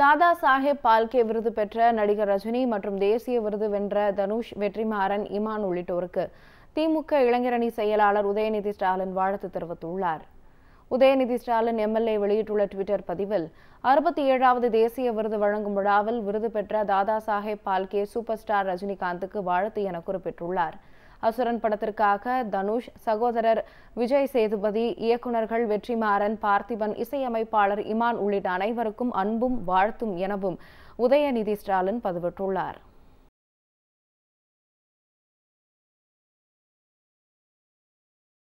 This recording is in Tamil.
தாதா சாஹேப் பால்கே விருது பெற்ற நடிகர் ரஜினி மற்றும் தேசிய விருது வென்ற தனுஷ் வெற்றிமாறன் இமான் உள்ளிட்டோருக்கு திமுக இளைஞரணி செயலாளர் உதயநிதி ஸ்டாலின் வாழ்த்து தெரிவித்துள்ளார் உதயநிதி ஸ்டாலின் எம்எல்ஏ வெளியிட்டுள்ள டுவிட்டர் பதிவில் அறுபத்தி ஏழாவது தேசிய விருது வழங்கும் விழாவில் விருது பெற்ற தாதா சாஹேப் பால்கே சூப்பர் ஸ்டார் ரஜினிகாந்துக்கு வாழ்த்து என குறிப்பிட்டுள்ளார் அசுரன் படத்திற்காக தனுஷ் சகோதரர் விஜய் சேதுபதி இயக்குநர்கள் வெற்றிமாறன் பார்த்திபன் இசையமைப்பாளர் இமான் உள்ளிட்ட அனைவருக்கும் அன்பும் வாழ்த்தும் எனவும் உதயநிதி ஸ்டாலின் பதிவிட்டுள்ளார்